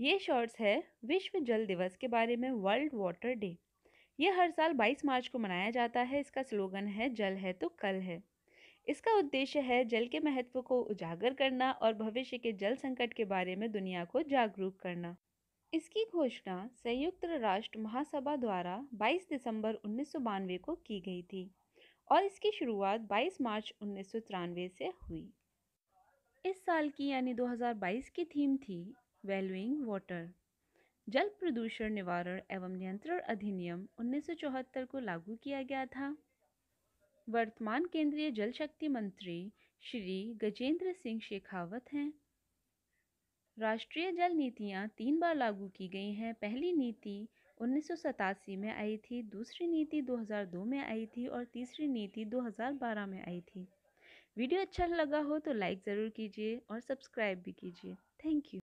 ये शॉर्ट्स है विश्व जल दिवस के बारे में वर्ल्ड वाटर डे ये हर साल 22 मार्च को मनाया जाता है इसका स्लोगन है जल है तो कल है इसका उद्देश्य है जल के महत्व को उजागर करना और भविष्य के जल संकट के बारे में दुनिया को जागरूक करना इसकी घोषणा संयुक्त राष्ट्र महासभा द्वारा 22 दिसंबर उन्नीस को की गई थी और इसकी शुरुआत 22 मार्च उन्नीस से हुई इस साल की यानी 2022 की थीम थी वैल्यूइंग वाटर जल प्रदूषण निवारण एवं नियंत्रण अधिनियम 1974 को लागू किया गया था वर्तमान केंद्रीय जल शक्ति मंत्री श्री गजेंद्र सिंह शेखावत हैं राष्ट्रीय जल नीतियाँ तीन बार लागू की गई हैं पहली नीति उन्नीस में आई थी दूसरी नीति 2002 में आई थी और तीसरी नीति 2012 में आई थी वीडियो अच्छा लगा हो तो लाइक ज़रूर कीजिए और सब्सक्राइब भी कीजिए थैंक यू